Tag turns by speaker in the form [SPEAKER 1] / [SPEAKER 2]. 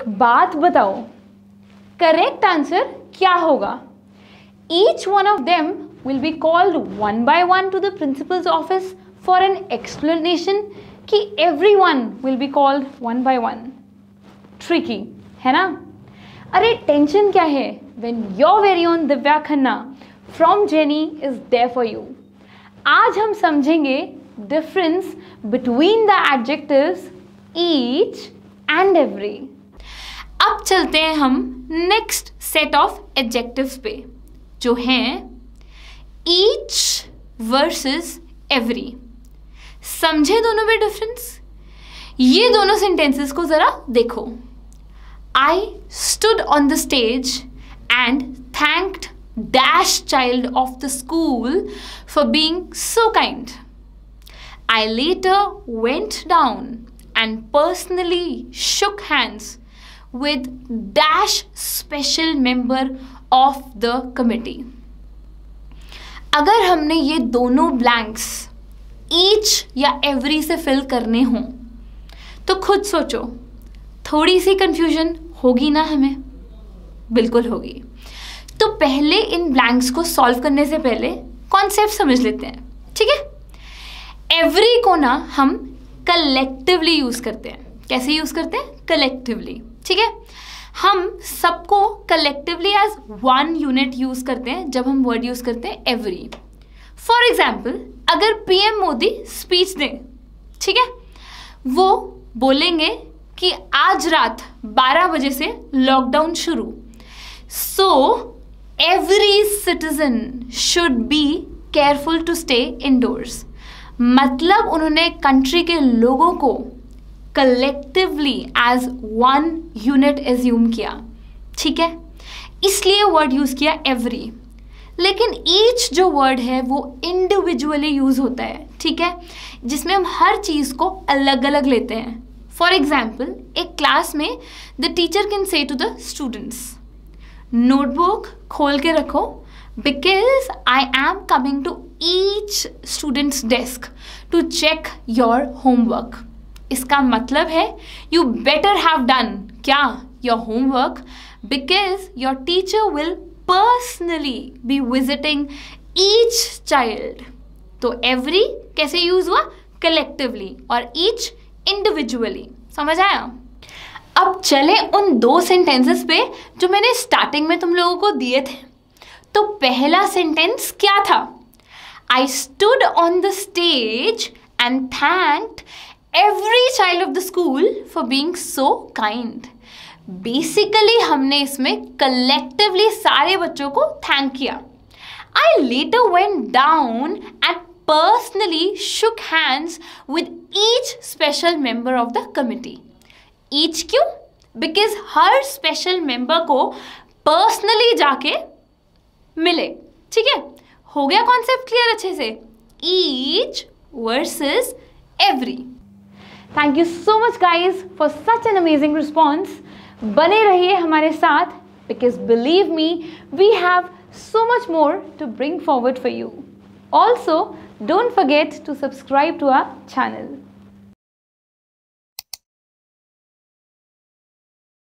[SPEAKER 1] एक बात बताओ करेक्ट आंसर क्या होगा each one of them will be called one by one to the principal's office for an explanation कि every one will be called one by one tricky है ना अरे tension क्या है when your very own Divya Khanna from Jenny is there for you आज हम समझेंगे difference between the adjectives each and every अब चलते हैं हम नेक्स्ट सेट ऑफ एडजेक्टिव्स पे जो हैं ईच वर्सेस एवरी समझे दोनों में डिफरेंस ये दोनों सेंटेंसेस को ज़रा देखो I stood on the stage and thanked dash child of the school for being so kind I later went down and personally shook hands with dash special member of the committee अगर हमने ये दोनों blanks each या every से fill करने हों तो खुद सोचो थोड़ी सी कंफ्यूजन होगी ना हमें बिल्कुल होगी तो पहले इन ब्लैंक्स को सॉल्व करने से पहले कॉन्सेप्ट समझ लेते हैं ठीक है एवरी को ना हम कलेक्टिवली यूज़ करते हैं कैसे यूज़ करते हैं कलेक्टिवली ठीक है हम सबको collectively as one unit use करते हैं जब हम वर्ड यूज़ करते हैं एवरी फॉर एग्जाम्पल अगर पीएम मोदी स्पीच दें ठीक है वो बोलेंगे कि आज रात 12 बजे से लॉकडाउन शुरू so every citizen should be careful to stay indoors मतलब उन्होंने कंट्री के लोगों को collectively as one unit assume किया ठीक है इसलिए वर्ड यूज़ किया एवरी लेकिन ईच जो वर्ड है वो इंडिविजुअली यूज़ होता है ठीक है जिसमें हम हर चीज़ को अलग अलग लेते हैं फॉर एग्जाम्पल एक क्लास में the teacher can say to the students notebook खोल के रखो because I am coming to each student's desk to check your homework इसका मतलब है यू बेटर हैव डन क्या your homework because your teacher will personally be visiting each child तो every कैसे use हुआ कलेक्टिवली और ईच इंडिविजुअली समझ आया अब चले उन दो सेंटेंसेस पे जो मैंने स्टार्टिंग में तुम लोगों को दिए थे तो पहला सेंटेंस क्या था I stood on the stage and thank every child of the school for being so kind basically हमने इसमें कलेक्टिवली सारे बच्चों को थैंक किया I later went down and personally shook hands with each special member of the committee each क्यों because हर special member को personally जाके मिले ठीक है हो गया कॉन्सेप्ट क्लियर अच्छे से each versus every Thank you so much, guys, for such an amazing response. बने रहिए हमारे साथ because believe me, we have so much more to bring forward for you. Also, don't forget to subscribe to our channel.